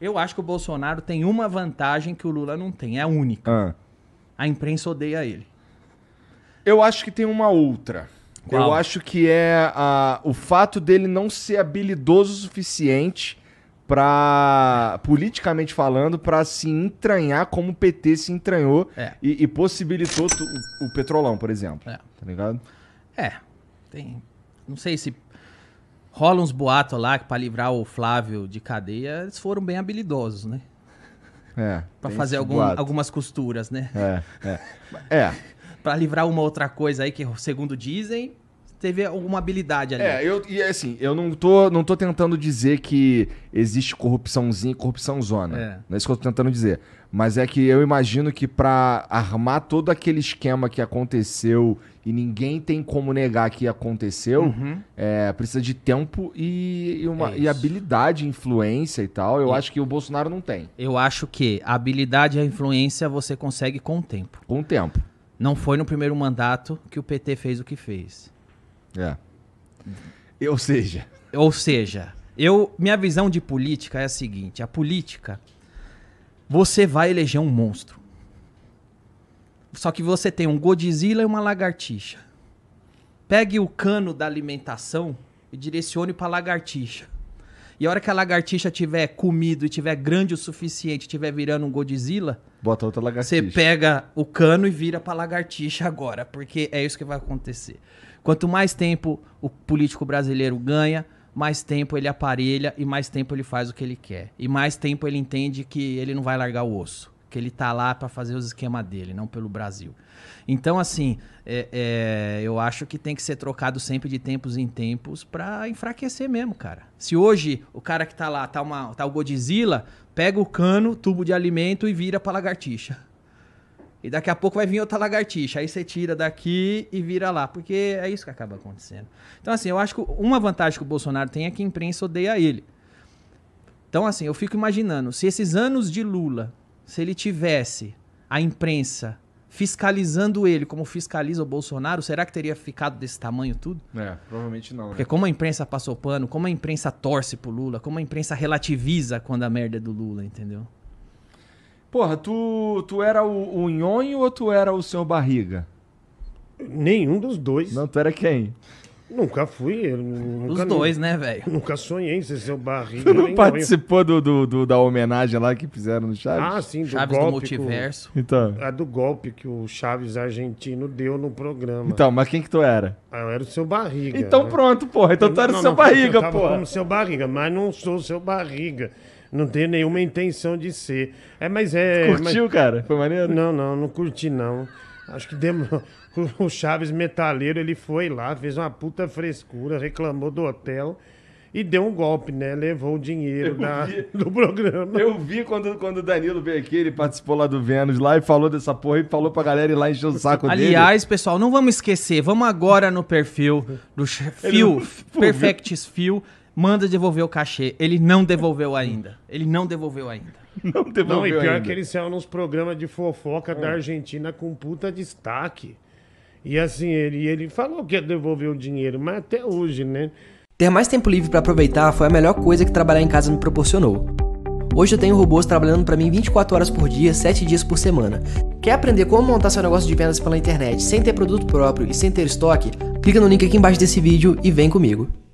Eu acho que o Bolsonaro tem uma vantagem que o Lula não tem, é a única. Ah. A imprensa odeia ele. Eu acho que tem uma outra. Qual? Eu acho que é o fato dele não ser habilidoso o suficiente para politicamente falando, para se entranhar como o PT se entranhou é. e, e, possibilitou o, o, petrolão, por exemplo. É. Tá ligado? É. Tem. Não sei se rola uns boatos lá que para livrar o Flávio de cadeia, eles foram bem habilidosos, né? É. para fazer algum, algumas costuras, né? É. É. é. para livrar uma outra coisa aí que, segundo dizem, teve alguma habilidade ali. É, eu, e assim, eu não tô, não tô tentando dizer que existe corrupçãozinha e corrupção zona. É. Não é isso que eu tô tentando dizer. Mas é que eu imagino que para armar todo aquele esquema que aconteceu e ninguém tem como negar que aconteceu, uhum. é, precisa de tempo e, e uma, é e habilidade, influência e tal. Eu acho que o Bolsonaro não tem. Eu acho que a habilidade e a influência você consegue com o tempo. Com o tempo. Não foi no primeiro mandato que o PT fez o que fez. É. Ou seja. Ou seja, eu, minha visão de política é a seguinte: a política, você vai eleger um monstro. Só que você tem um Godzilla e uma lagartixa. Pegue o cano da alimentação e direcione para lagartixa. E a hora que a lagartixa tiver comido e tiver grande o suficiente, tiver virando um Godzilla, bota outra lagartixa. Você pega o cano e vira pra lagartixa agora, porque é isso que vai acontecer. Quanto mais tempo o político brasileiro ganha, mais tempo ele aparelha e mais tempo ele faz o que ele quer. E mais tempo ele entende que ele não vai largar o osso porque ele tá lá para fazer os esquemas dele, não pelo Brasil. Então, assim, é, é, eu acho que tem que ser trocado sempre de tempos em tempos para enfraquecer mesmo, cara. Se hoje o cara que tá lá, tá, uma, tá o Godzilla, pega o cano, tubo de alimento e vira pra lagartixa. E daqui a pouco vai vir outra lagartixa. Aí você tira daqui e vira lá. Porque é isso que acaba acontecendo. Então, assim, eu acho que uma vantagem que o Bolsonaro tem é que a imprensa odeia ele. Então, assim, eu fico imaginando, se esses anos de Lula se ele tivesse a imprensa fiscalizando ele como fiscaliza o Bolsonaro, será que teria ficado desse tamanho tudo? É, provavelmente não. Né? Porque como a imprensa passou pano, como a imprensa torce pro Lula, como a imprensa relativiza quando a merda é do Lula, entendeu? Porra, tu, tu era o, o nhonho ou tu era o senhor barriga? Nenhum dos dois. Não, tu era quem? Nunca fui. Nunca, Os dois, né, velho? Nunca sonhei em ser seu barriga. você não participou do, do, do, da homenagem lá que fizeram no Chaves? Ah, sim. Do Chaves golpe do multiverso. então. A do golpe que o Chaves argentino deu no programa. Então, mas quem que tu era? Ah, eu era o seu barriga. Então né? pronto, porra. Então eu, tu era o seu não, barriga, eu tava porra. como seu barriga, mas não sou seu barriga. Não tenho nenhuma intenção de ser. É, mas é... curtiu, mas... cara? Foi maneiro? Não, não, não curti não. Acho que demo... o Chaves Metaleiro, ele foi lá, fez uma puta frescura, reclamou do hotel e deu um golpe, né? Levou o dinheiro da... do programa. Eu vi quando, quando o Danilo veio aqui, ele participou lá do Vênus lá e falou dessa porra e falou pra galera ir lá encher o saco Aliás, dele. Aliás, pessoal, não vamos esquecer, vamos agora no perfil do Fio, não... Fio, manda devolver o cachê. Ele não devolveu ainda. Ele não devolveu ainda não devolveu Não, e pior ainda. que eles saiu nos programas de fofoca da Argentina com puta destaque. E assim, ele, ele falou que ia devolver o dinheiro, mas até hoje, né? Ter mais tempo livre para aproveitar foi a melhor coisa que trabalhar em casa me proporcionou. Hoje eu tenho robôs trabalhando para mim 24 horas por dia, 7 dias por semana. Quer aprender como montar seu negócio de vendas pela internet sem ter produto próprio e sem ter estoque? Clica no link aqui embaixo desse vídeo e vem comigo.